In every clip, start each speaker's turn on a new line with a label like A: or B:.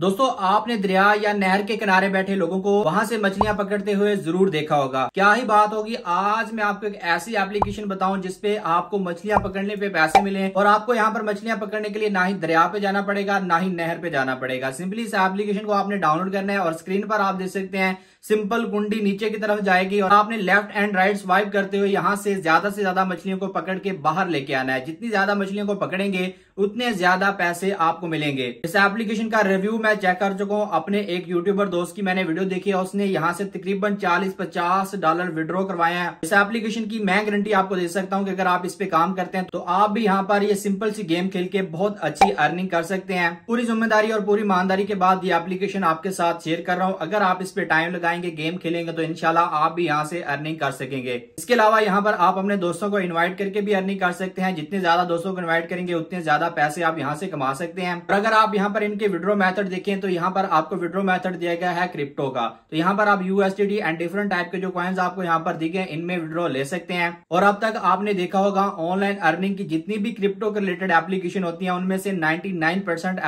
A: दोस्तों आपने दरिया या नहर के किनारे बैठे लोगों को वहां से मछलियां पकड़ते हुए जरूर देखा होगा क्या ही बात होगी आज मैं आपको एक ऐसी एप्लीकेशन बताऊं जिसपे आपको मछलियां पकड़ने पे पैसे मिले और आपको यहां पर मछलियां पकड़ने के लिए ना ही दरिया पे जाना पड़ेगा ना ही नहर पे जाना पड़ेगा सिंपली इस एप्लीकेशन को आपने डाउनलोड करना है और स्क्रीन पर आप देख सकते हैं सिंपल कुंडी नीचे की तरफ जाएगी और आपने लेफ्ट एंड राइट स्वाइप करते हुए यहाँ से ज्यादा से ज्यादा मछलियों को पकड़ के बाहर लेके आना है जितनी ज्यादा मछलियों को पकड़ेंगे उतने ज्यादा पैसे आपको मिलेंगे इस एप्लीकेशन का रिव्यू मैं चेक कर चुका हूँ अपने एक यूट्यूबर दोस्त की मैंने वीडियो देखी है उसने यहाँ से तकरीबन चालीस पचास डॉलर विड्रॉ करवाए हैं इस एप्लीकेशन की मैं गारंटी आपको दे सकता हूँ कि अगर आप इस पे काम करते हैं तो आप भी यहाँ पर ये सिंपल सी गेम खेल के बहुत अच्छी अर्निंग कर सकते हैं पूरी जिम्मेदारी और पूरी ईमानदारी के बाद ये एप्लीकेशन आपके साथ शेयर कर रहा हूँ अगर आप इस पे टाइम लगाएंगे गेम खेलेंगे तो इनशाला आप भी यहाँ से अर्निंग कर सकेंगे इसके अलावा यहाँ पर आप अपने दोस्तों को इन्वाइट करके भी अर्निंग कर सकते हैं जितने ज्यादा दोस्तों को इन्वाइट करेंगे उतने ज्यादा ज्यादा पैसे आप यहाँ से कमा सकते हैं और अगर आप यहाँ पर इनके विड्रो मैथड देखें तो यहाँ पर आपको विड्रो मैथड दिया गया है क्रिप्टो का तो यहाँ पर आप यूएसडी एंड डिफरेंट टाइप के जो कॉइन्स आपको यहाँ पर दिखे इनमें विड्रो ले सकते हैं और अब तक आपने देखा होगा ऑनलाइन अर्निंग की जितनी भी क्रिप्टो के रिलेटेड एप्लीकेशन होती है उनमें से नाइन्टी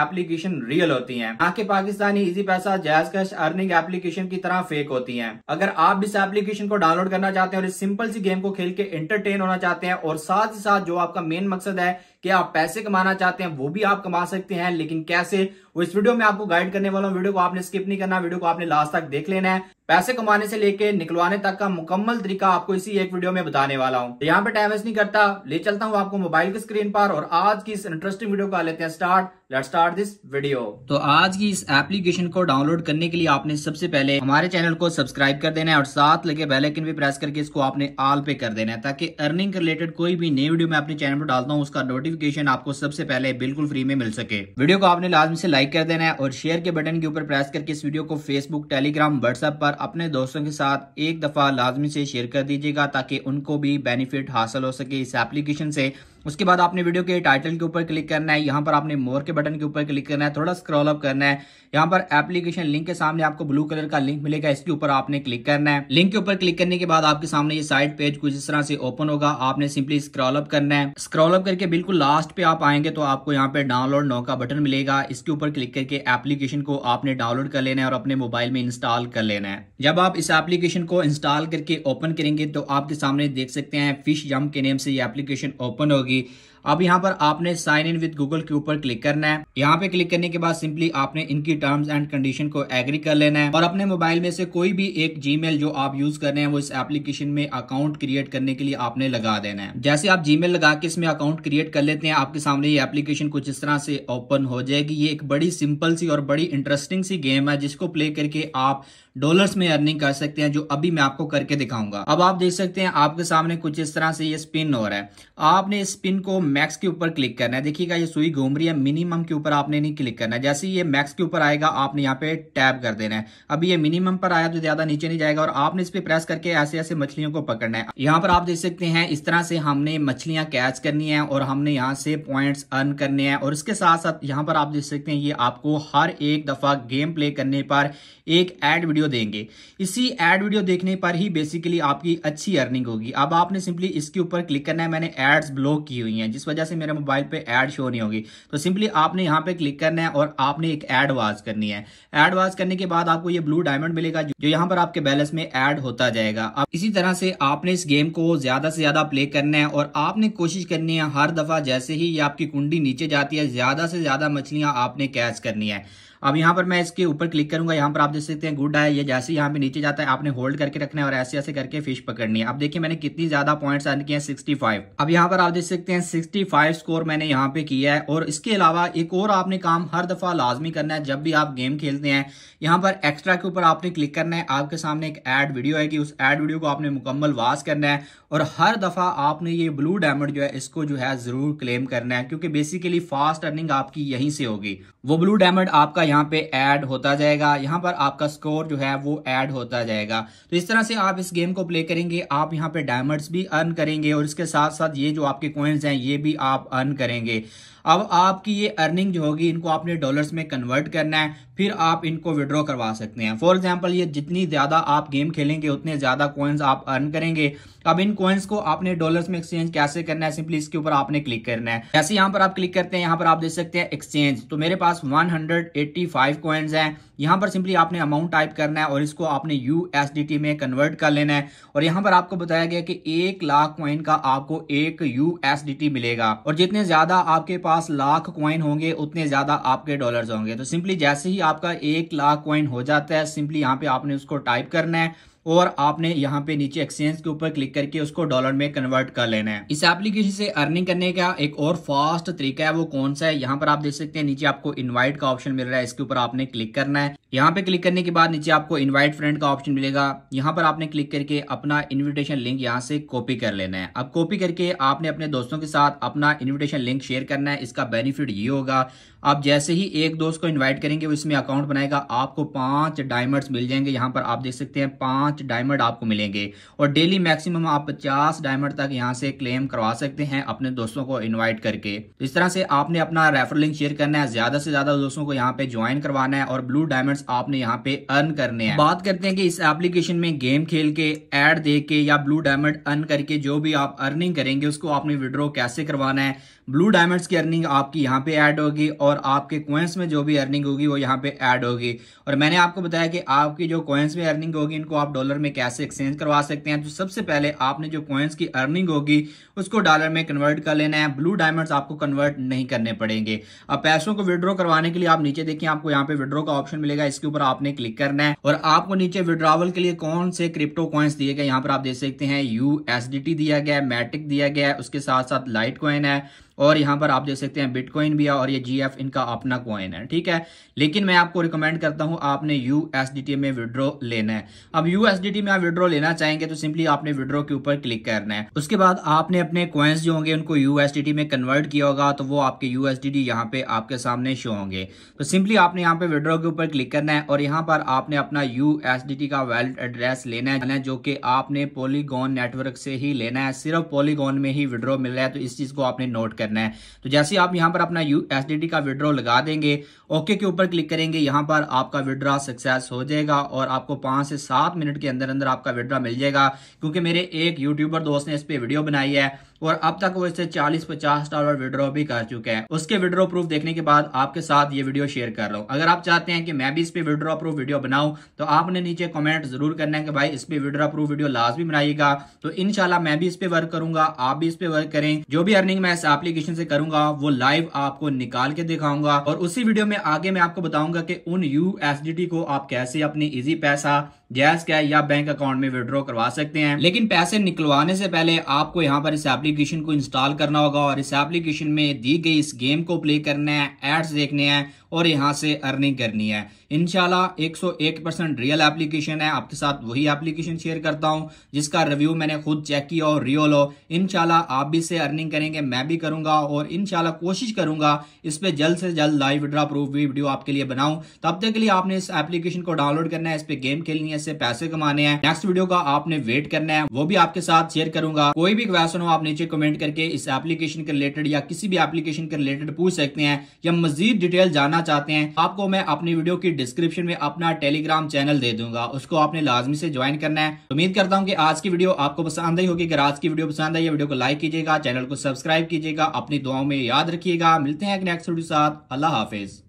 A: एप्लीकेशन रियल होती है यहाँ के पाकिस्तानी इजी पैसा जैस कैश अर्निंग एप्लीकेशन की तरह फेक होती है अगर आप इस एप्लीकेशन को डाउनलोड करना चाहते हैं और इस सिंपल सी गेम को खेल के इंटरटेन होना चाहते हैं और साथ ही साथ जो आपका मेन मकसद है कि आप पैसे कमाना कमाना चाहते हैं वो भी आप कमा सकते हैं लेकिन कैसे वो इस वीडियो में आपको गाइड करने वाला हूँ वीडियो को आपने स्किप नहीं करना वीडियो को आपने लास्ट तक देख लेना है पैसे कमाने से लेके निकलवाने तक का मुकम्मल तरीका आपको इसी एक वीडियो में बताने वाला हूँ तो यहाँ पे टाइम वेस्ट नहीं करता ले चलता हूँ आपको मोबाइल की स्क्रीन पर और आज की इस इंटरेस्टिंग वीडियो का लेते हैं start let start this video तो आज की इस एप्लीकेशन को डाउनलोड करने के लिए आपने सबसे पहले हमारे चैनल को सब्सक्राइब कर देना है और साथ लगे बेलाइकन भी प्रेस करके इसको आपने ऑल पे कर देना है ताकि अर्निंग रिलेटेड कोई भी नई वीडियो मैं अपने चैनल पर डालता हूँ उसका नोटिफिकेशन आपको सबसे पहले बिल्कुल फ्री में मिल सके वीडियो को आपने लाजमी से लाइक लाइक कर देना है और शेयर के बटन के ऊपर प्रेस करके इस वीडियो को फेसबुक टेलीग्राम व्हाट्सएप पर अपने दोस्तों के साथ एक दफ़ा लाजमी से शेयर कर दीजिएगा ताकि उनको भी बेनिफिट हासिल हो सके इस एप्लीकेशन से उसके बाद आपने वीडियो के टाइटल के ऊपर क्लिक करना है यहाँ पर आपने मोर के बटन के ऊपर क्लिक करना है थोड़ा स्क्रॉल अप करना है यहाँ पर एप्लीकेशन लिंक के सामने आपको ब्लू कलर का लिंक मिलेगा इसके ऊपर आपने क्लिक करना है लिंक के ऊपर क्लिक करने के बाद आपके सामने ये साइड पेज कुछ इस तरह से ओपन होगा आपने सिंपली स्क्रॉल अप करना है स्क्रॉल अप करके बिल्कुल लास्ट पे आप आएंगे तो आपको यहाँ पे डाउनलोड नौ का बटन मिलेगा इसके ऊपर क्लिक करके एप्लीकेशन को आपने डाउनलोड कर लेना है और अपने मोबाइल में इंस्टॉल कर लेना है जब आप इस एप्लीकेशन को इंस्टॉल करके ओपन करेंगे तो आपके सामने देख सकते हैं फिश जम के नेम से ये एप्लीकेशन ओपन होगी होगी अब यहाँ पर आपने साइन इन विद गूगल के ऊपर क्लिक करना है यहाँ पे क्लिक करने के बाद सिंपली आपने इनकी टर्म्स एंड कंडीशन को एग्री कर लेना है और अपने मोबाइल में से कोई भी एक जी जो आप यूज कर रहे हैं वो इस एप्लीकेशन में अकाउंट क्रिएट करने के लिए आपने लगा देना है जैसे आप जीमेल लगा के इसमें अकाउंट क्रिएट कर लेते हैं आपके सामने ये एप्लीकेशन कुछ इस तरह से ओपन हो जाएगी ये एक बड़ी सिंपल सी और बड़ी इंटरेस्टिंग सी गेम है जिसको प्ले करके आप डॉलर्स में अर्निंग कर सकते हैं जो अभी मैं आपको करके दिखाऊंगा अब आप देख सकते हैं आपके सामने कुछ इस तरह से ये स्पिन हो रहा है आपने इस स्पिन को मैक्स के ऊपर क्लिक करना है देखिएगा ये सुई घूम रही है मिनिमम के ऊपर आपने नहीं क्लिक करना है जैसे ये मैक्स के ऊपर आएगा आपने यहाँ पे टैप कर देना है अभी ये मिनिमम पर आया तो ज्यादा नीचे नहीं जाएगा और आपने इस पर प्रेस करके ऐसे ऐसे मछलियों को पकड़ना है यहाँ पर आप देख सकते हैं इस तरह से हमने मछलियां कैच करनी है और हमने यहाँ से पॉइंट अर्न करने हैं और इसके साथ साथ यहाँ पर आप देख सकते हैं ये आपको हर एक दफा गेम प्ले करने पर एक एड वीडियो देंगे इसी एड वीडियो देखने पर ही बेसिकली आपकी अच्छी अर्निंग होगी अब आपने सिंपली इसके ऊपर क्लिक करना है मैंने एड्स ब्लॉक की हुई है जिस वजह से मेरे मोबाइल पे ऐड शो नहीं होगी तो सिंपली आपने यहाँ पे क्लिक करना है और आपने एक ऐड वाज करनी है ऐड वाज करने के बाद आपको ये ब्लू डायमंड मिलेगा जो यहाँ पर आपके बैलेंस में एड होता जाएगा अब इसी तरह से आपने इस गेम को ज्यादा से ज्यादा प्ले करना है और आपने कोशिश करनी है हर दफा जैसे ही ये आपकी कुंडी नीचे जाती है ज्यादा से ज्यादा मछलियां आपने कैच करनी है अब यहाँ पर मैं इसके ऊपर क्लिक करूंगा यहाँ पर आप देख सकते हैं गुड है ये जैसे यहाँ पे नीचे जाता है आपने होल्ड करके रखना है और ऐसे ऐसे करके फिश पकड़नी है अब देखिए मैंने कितनी ज्यादा पॉइंट्स अर्न किए सिक्सटी फाइव अब यहाँ पर आप देख सकते हैं सिक्सटी फाइव स्कोर मैंने यहाँ पे किया है और इसके अलावा एक और आपने काम हर दफा लाजमी करना है जब भी आप गेम खेलते हैं यहाँ पर एक्स्ट्रा के ऊपर आपने क्लिक करना है आपके सामने एक एड वीडियो है कि उस एड वीडियो को आपने मुकम्मल वास करना है और हर दफा आपने ये ब्लू डायमंड जो है इसको जो है जरूर क्लेम करना है क्योंकि बेसिकली फास्ट अर्निंग आपकी यहीं से होगी वो ब्लू डायमंड आपका यहाँ पे ऐड होता जाएगा यहाँ पर आपका स्कोर जो है वो ऐड होता जाएगा तो इस तरह से आप इस गेम को प्ले करेंगे आप यहाँ पे डायमंड्स भी अर्न करेंगे और इसके साथ साथ ये जो आपके कॉइन्स हैं ये भी आप अर्न करेंगे अब आपकी ये अर्निंग जो होगी इनको आपने डॉलर्स में कन्वर्ट करना है फिर आप इनको विड्रॉ करवा सकते हैं फॉर एग्जाम्पल ये जितनी ज़्यादा आप गेम खेलेंगे उतने ज़्यादा कॉइन्स आप अर्न करेंगे अब इन कॉइन्स को आपने डॉलर्स में एक्सचेंज कैसे करना है सिंपली इसके ऊपर आपने क्लिक करना है जैसे यहाँ पर आप क्लिक करते हैं यहाँ पर आप देख सकते हैं एक्सचेंज तो मेरे पास 185 कॉइन्स हैं यहां पर सिंपली आपने अमाउंट टाइप करना है और इसको आपने यू में कन्वर्ट कर लेना है और यहां पर आपको बताया गया कि एक लाख क्वाइन का आपको एक यू मिलेगा और जितने ज्यादा आपके पास लाख क्वाइन होंगे उतने ज्यादा आपके डॉलर होंगे तो सिंपली जैसे ही आपका एक लाख क्वाइन हो जाता है सिंपली यहाँ पे आपने उसको टाइप करना है और आपने यहाँ पे नीचे एक्सचेंज के ऊपर क्लिक करके उसको डॉलर में कन्वर्ट कर लेना है इस एप्लीकेशन से अर्निंग करने का एक और फास्ट तरीका है वो कौन सा है यहाँ पर आप देख सकते हैं नीचे आपको इन्वाइट का ऑप्शन मिल रहा है इसके ऊपर आपने क्लिक करना है यहाँ पे क्लिक करने के बाद नीचे आपको इनवाइट फ्रेंड का ऑप्शन मिलेगा यहाँ पर आपने क्लिक करके अपना इनविटेशन लिंक यहाँ से कॉपी कर लेना है अब कॉपी करके आपने अपने दोस्तों के साथ अपना इनविटेशन लिंक शेयर करना है इसका बेनिफिट ये होगा आप जैसे ही एक दोस्त को इन्वाइट करेंगे वो इसमें अकाउंट बनाएगा आपको पांच डायमंड मिल जाएंगे यहाँ पर आप देख सकते हैं पांच डायमंड आपको मिलेंगे और डेली मैक्सिमम आप पचास डायमंड तक यहाँ से क्लेम करवा सकते हैं अपने दोस्तों को इन्वाइट करके तो इस तरह से आपने अपना रेफर लिंक शेयर करना है ज्यादा से ज्यादा दोस्तों को यहाँ पे ज्वाइन करवाना है और ब्लू डायमंड आपने यहाँ पे अर्न करने हैं बात करते हैं कि इस एप्लीकेशन में गेम खेल के एड दे के या ब्लू डायमंड अर्न करके जो भी आप अर्निंग करेंगे उसको आपने विड्रॉ कैसे करवाना है ब्लू डायमंड्स की अर्निंग आपकी यहाँ पे ऐड होगी और आपके कोइंस में जो भी अर्निंग होगी वो यहाँ पे ऐड होगी और मैंने आपको बताया कि आपकी जो कोइंस में अर्निंग होगी इनको आप डॉलर में कैसे एक्सचेंज करवा सकते हैं तो सबसे पहले आपने जो कोइंस की अर्निंग होगी उसको डॉलर में कन्वर्ट कर लेना है ब्लू डायमंड्स आपको कन्वर्ट नहीं करने पड़ेंगे अब पैसों को विड्रॉ करवाने के लिए आप नीचे देखिए आपको यहाँ पे विड्रॉ का ऑप्शन मिलेगा इसके ऊपर आपने क्लिक करना है और आपको नीचे विड्रावल के लिए कौन से क्रिप्टो कॉइन्स दिए गए यहाँ पर आप देख सकते हैं यू दिया गया मैटिक दिया गया उसके साथ साथ लाइट कॉइन है और यहाँ पर आप देख सकते हैं बिटकॉइन भी है और ये जी इनका अपना कॉइन है ठीक है लेकिन मैं आपको रिकमेंड करता हूँ आपने यू में विड्रॉ लेना है अब यू में आप विड्रॉ लेना चाहेंगे तो सिंपली आपने विड्रॉ के ऊपर क्लिक करना है उसके बाद आपने अपने क्वेंस जो होंगे उनको यू में कन्वर्ट किया होगा तो वो आपके यू यहाँ पे आपके सामने शो होंगे तो सिंपली आपने यहाँ पे विड्रॉ के ऊपर क्लिक करना है और यहाँ पर आपने अपना यू का वैलेट एड्रेस लेना है जो कि आपने पोलीगॉन नेटवर्क से ही लेना है सिर्फ पोलीगॉन में ही विड्रॉ मिल रहा है तो इस चीज को आपने नोट कर करना है तो जैसे आप यहाँ पर अपना यू का विड्रॉ लगा देंगे ओके के ऊपर क्लिक करेंगे यहाँ पर आपका विड्रॉ सक्सेस हो जाएगा और आपको पाँच से सात मिनट के अंदर अंदर आपका विड्रॉ मिल जाएगा क्योंकि मेरे एक यूट्यूबर दोस्त ने इस पर वीडियो बनाई है और अब तक वो इससे 40-50 डॉलर विड्रॉ भी कर चुके हैं उसके विड्रॉ प्रूफ देखने के बाद आपके साथ ये वीडियो शेयर कर रहा हूँ अगर आप चाहते हैं कि मैं भी इस पर विड्रॉ प्रूफ वीडियो बनाऊँ तो आपने नीचे कमेंट जरूर करना है कि भाई इस पर विड्रॉ प्रूफ वीडियो लाजमी बनाएगा तो इनशाला मैं भी इस पर वर्क करूंगा आप भी इस पर वर्क करें जो भी अर्निंग मैं इस एप्लीकेशन से करूंगा वो लाइव आपको निकाल के दिखाऊंगा और उसी वीडियो में आगे मैं आपको बताऊंगा कि उन यू को आप कैसे अपनी इजी पैसा गैस जैस या बैंक अकाउंट में विड्रॉ करवा सकते हैं लेकिन पैसे निकलवाने से पहले आपको यहाँ पर इस एप्लीकेशन एप्लीकेशन को इंस्टॉल करना होगा और इस एप्लीकेशन में दी गई इस गेम को प्ले करना है एड्स देखने हैं और यहाँ से अर्निंग करनी है इनशाला 101 परसेंट रियल एप्लीकेशन है आपके साथ वही एप्लीकेशन शेयर करता हूँ जिसका रिव्यू मैंने खुद चेक किया और रियल हो इनशाला आप भी इसे अर्निंग करेंगे मैं भी करूंगा और इनशाला कोशिश करूंगा इस पर जल्द से जल्द लाइव विड्रा प्रूफ भी वीडियो आपके लिए बनाऊं तब तक के लिए आपने इस एप्लीकेशन को डाउनलोड करना है इस पर गेम खेलनी है इससे पैसे कमाने हैं नेक्स्ट वीडियो का आपने वेट करना है वो भी आपके साथ शेयर करूंगा कोई भी क्वेश्चन हो आप नीचे कमेंट करके इस एप्लीकेशन के रिलेटेड या किसी भी एप्लीकेशन के रिलेटेड पूछ सकते हैं या मजीद डिटेल जाना करना चाहते हैं आपको मैं अपनी वीडियो की डिस्क्रिप्शन में अपना टेलीग्राम चैनल दे दूंगा उसको आपने लाजमी से ज्वाइन करना है तो उम्मीद करता हूँ की आज की वीडियो आपको पसंद आई होगी अगर आज की वीडियो पसंद आई वीडियो को लाइक कीजिएगा चैनल को सब्सक्राइब कीजिएगा अपनी दुआओं में याद रखिएगा मिलते हैं नेक्स्ट वीडियो साथ अल्लाह हाफिज़